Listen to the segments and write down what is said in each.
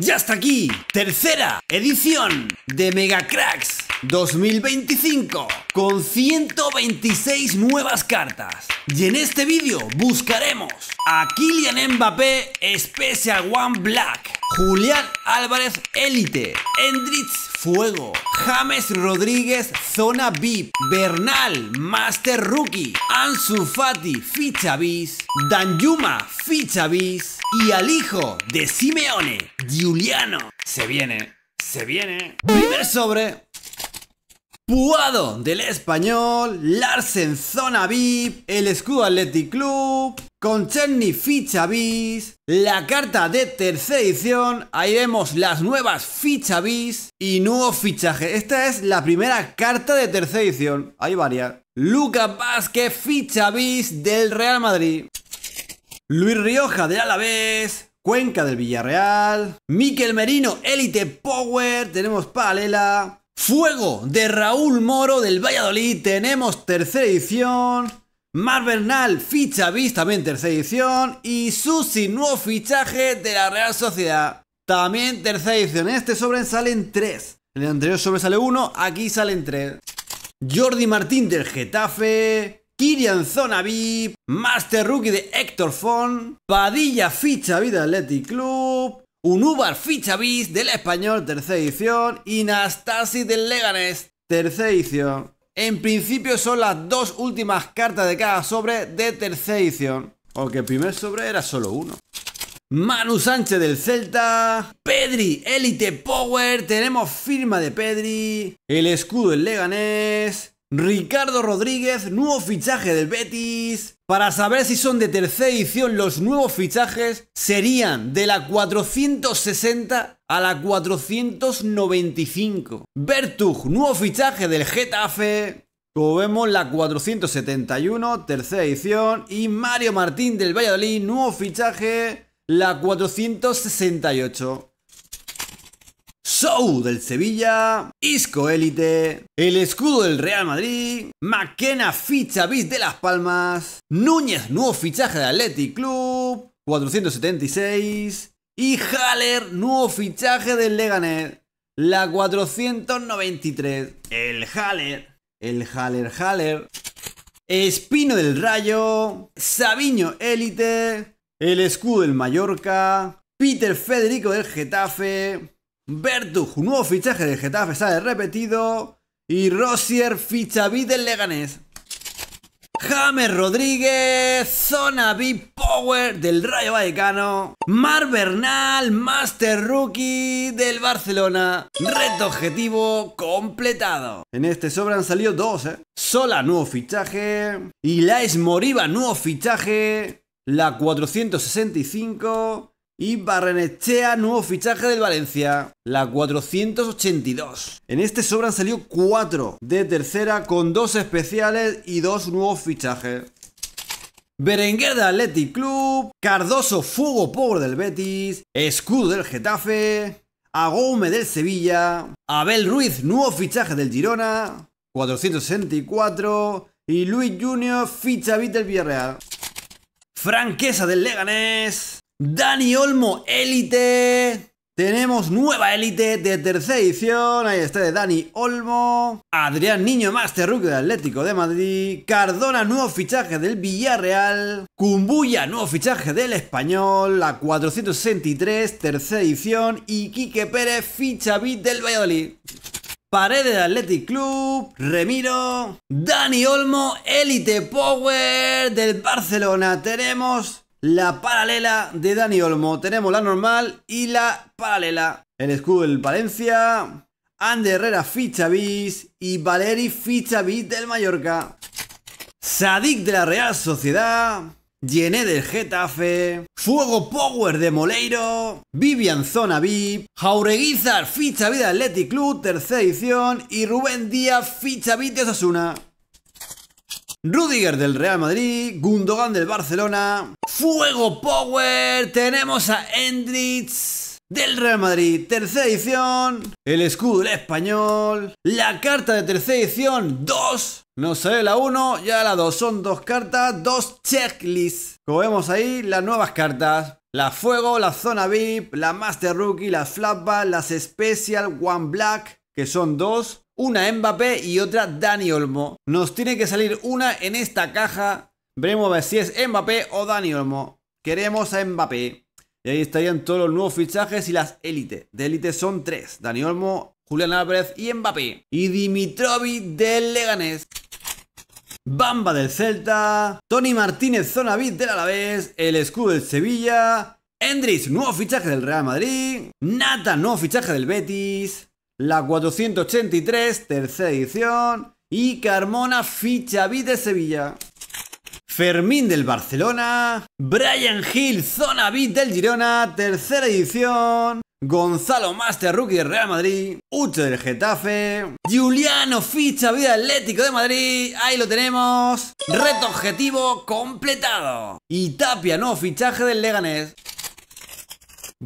Ya está aquí, tercera edición de Mega Cracks. 2025 con 126 nuevas cartas. Y en este vídeo buscaremos a Kylian Mbappé Special One Black, Julián Álvarez Elite, Endritz Fuego, James Rodríguez Zona VIP, Bernal Master Rookie, Ansu Fati Ficha Bis, Danjuma Ficha y al hijo de Simeone, Giuliano. Se viene, se viene. Primer sobre Puado del Español, Larsen Zona VIP, el Escudo Athletic Club, Concerni Ficha Bis, la carta de tercera edición, ahí vemos las nuevas Ficha Bis y nuevo fichaje. Esta es la primera carta de tercera edición, hay varias. Luca Vázquez Ficha Bis del Real Madrid, Luis Rioja de Alavés, Cuenca del Villarreal, Miquel Merino Elite Power, tenemos paralela. Fuego de Raúl Moro del Valladolid. Tenemos tercera edición. Mar Bernal ficha bis también tercera edición. Y Susi, nuevo fichaje de la Real Sociedad. También tercera edición. En este salen tres. En el anterior sobresale uno, aquí salen tres. Jordi Martín del Getafe. Kirian Zona Master Rookie de Héctor Fon, Padilla ficha Vida Athletic Club, un Ubar Ficha del Español, tercera edición, y Nastasi del Leganés, tercera edición. En principio son las dos últimas cartas de cada sobre de tercera edición, aunque el primer sobre era solo uno. Manu Sánchez del Celta, Pedri, Elite Power, tenemos firma de Pedri, el escudo del Leganés, Ricardo Rodríguez, nuevo fichaje del Betis, para saber si son de tercera edición los nuevos fichajes, serían de la 460 a la 495. Bertug, nuevo fichaje del Getafe. Como vemos, la 471, tercera edición. Y Mario Martín del Valladolid, nuevo fichaje, la 468. Sou del Sevilla, Isco Élite, el escudo del Real Madrid, McKenna ficha bis de Las Palmas, Núñez nuevo fichaje de Athletic Club, 476 y Haller nuevo fichaje del Leganés, la 493. El Haller, el Haller Haller, Espino del Rayo, Sabiño Élite, el escudo del Mallorca, Peter Federico del Getafe, Bertug, nuevo fichaje del Getafe, sale repetido. Y Rosier ficha B del Leganés. James Rodríguez, Zona B Power del Rayo Vallecano, Mar Bernal, Master Rookie del Barcelona. Reto objetivo completado. En este sobran han salido dos, ¿eh? Sola, nuevo fichaje. Y es Moriba, nuevo fichaje. La 465. Y Barrenechea, nuevo fichaje del Valencia, la 482. En este sobran salió 4 de tercera con dos especiales y dos nuevos fichajes. Berenguer de Athletic Club, Cardoso Fuego pobre del Betis, Escudo del Getafe, Agome del Sevilla, Abel Ruiz, nuevo fichaje del Girona, 464, y Luis Junior ficha del Villarreal. Franquesa del Leganés, Dani Olmo, élite. Tenemos nueva élite de tercera edición. Ahí está de Dani Olmo. Adrián Niño, Master Rook de Atlético de Madrid. Cardona, nuevo fichaje del Villarreal. Cumbuya, nuevo fichaje del Español. La 463, tercera edición. Y Quique Pérez, ficha bit del Valladolid. Paredes de Athletic Club, Remiro, Dani Olmo, élite Power del Barcelona. Tenemos la paralela de Dani Olmo. Tenemos la normal y la paralela. El escudo del Valencia. Ander Herrera ficha bis y Valeri ficha bis del Mallorca. Sadik de la Real Sociedad. Llené del Getafe, Fuego Power de Moleiro, Vivian Zona VIP, Jaureguizar ficha vida Athletic Club, tercera edición, y Rubén Díaz ficha bis de Osasuna. Rudiger del Real Madrid, Gundogan del Barcelona, Fuego Power, tenemos a Endritz del Real Madrid, tercera edición, el escudo español, la carta de tercera edición, dos, no sale la uno ya la dos son dos cartas, dos checklists. Como vemos ahí, las nuevas cartas. La Fuego, la Zona VIP, la Master Rookie, la Flapback, las Special, One Black, que son dos. Una Mbappé y otra Dani Olmo. Nos tiene que salir una en esta caja. Veremos a ver si es Mbappé o Dani Olmo. Queremos a Mbappé. Y ahí estarían todos los nuevos fichajes y las élites. De élites son tres. Dani Olmo, Julián Álvarez y Mbappé. Y Dimitrovi del Leganés. Bamba del Celta, Tony Martínez, zona del Alavés, el escudo del Sevilla, Endris, nuevo fichaje del Real Madrid, Nata, nuevo fichaje del Betis, la 483, tercera edición, y Carmona ficha de Sevilla. Fermín del Barcelona, Brian Hill, zona B del Girona, tercera edición, Gonzalo Master, rookie Real Madrid, Ucho del Getafe, Juliano ficha vida Atlético de Madrid, ahí lo tenemos, reto objetivo completado, y Tapia, no fichaje del Leganés.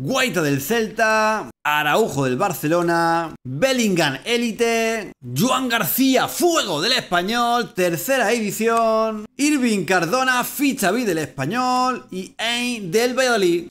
Guaita del Celta, Araujo del Barcelona, Bellingham élite, Juan García Fuego del Español, tercera edición, Irving Cardona Fichaví del Español y Ain del Valladolid.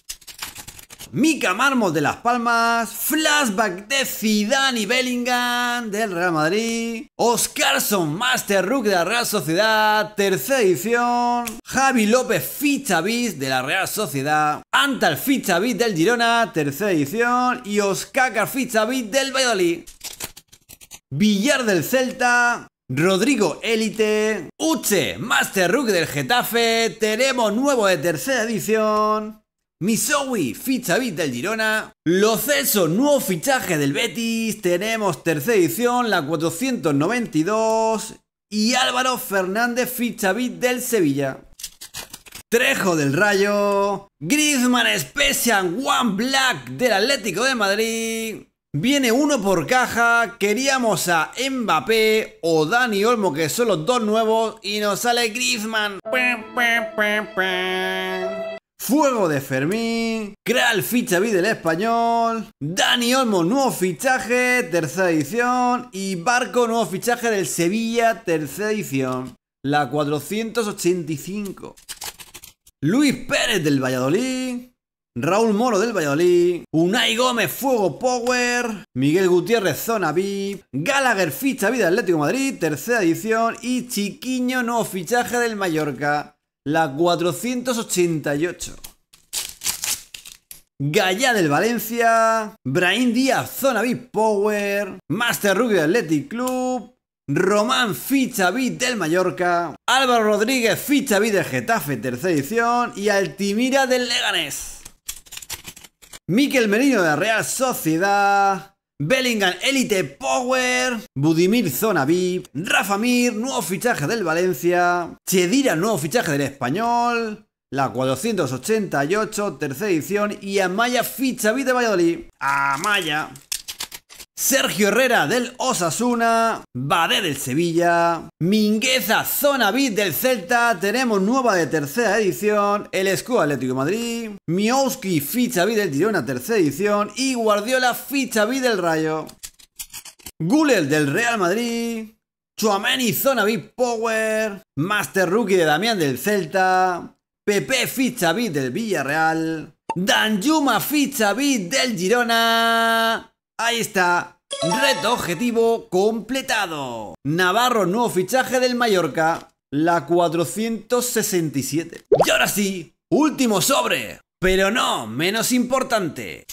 Mika Marmol de Las Palmas, flashback de Zidane y Bellingham del Real Madrid, Oscarson Master Rook de la Real Sociedad, tercera edición, Javi López Fichavis de la Real Sociedad, Antal Fichavis del Girona, tercera edición, y Oscar Fichavis del Valladolid. Villar del Celta, Rodrigo Élite, Uche Master Rook del Getafe, tenemos nuevo de tercera edición, Misowi fichavit del Girona. Lo Celso, nuevo fichaje del Betis. Tenemos tercera edición, la 492. Y Álvaro Fernández bit del Sevilla. Trejo del Rayo. Griezmann Special One Black del Atlético de Madrid. Viene uno por caja, queríamos a Mbappé o Dani Olmo, que son los dos nuevos, y nos sale Griezmann. Fuego de Fermín, Kral ficha vida del español, Dani Olmo nuevo fichaje, tercera edición y Barco nuevo fichaje del Sevilla, tercera edición, la 485. Luis Pérez del Valladolid, Raúl Moro del Valladolid, Unai Gómez Fuego Power, Miguel Gutiérrez Zona VIP, Gallagher ficha vida Atlético Madrid, tercera edición y Chiquiño nuevo fichaje del Mallorca. La 488. Gaya del Valencia, brain Díaz, Zona B Power, Master Rugby Athletic Club, Román ficha del Mallorca, Álvaro Rodríguez ficha B del Getafe, tercera edición, y Altimira del Leganés. Miquel Merino de Real Sociedad, Bellingham Elite Power, Budimir Zona B Rafa Mir, nuevo fichaje del Valencia, Chedira, nuevo fichaje del Español, la 488, tercera edición, y Amaya ficha de Valladolid. Amaya, Sergio Herrera del Osasuna, Badé del Sevilla, Mingueza Zona v del Celta, tenemos nueva de tercera edición, El Escudo Atlético Madrid, Mioski ficha B del Girona tercera edición y Guardiola ficha V del Rayo. Gulel del Real Madrid, Chuameni Zona V Power, Master Rookie de Damián del Celta, Pepe ficha v del Villarreal, Danjuma ficha del Girona. Ahí está. Reto objetivo completado. Navarro, nuevo fichaje del Mallorca. La 467. Y ahora sí, último sobre. Pero no, menos importante.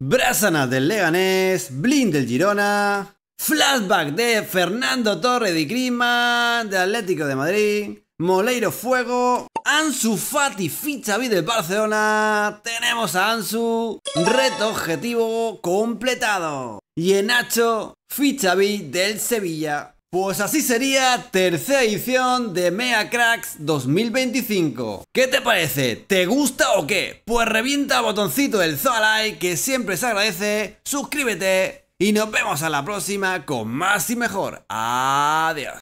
Brasana del Leganés, Blind del Girona, Flashback de Fernando Torre de Grima, de Atlético de Madrid, Moleiro Fuego, Ansu Fati ficha del Barcelona, tenemos a Ansu, reto objetivo completado. Y en Nacho, ficha del Sevilla. Pues así sería tercera edición de Mea Cracks 2025. ¿Qué te parece? ¿Te gusta o qué? Pues revienta botoncito del like que siempre se agradece, suscríbete y nos vemos a la próxima con más y mejor. Adiós.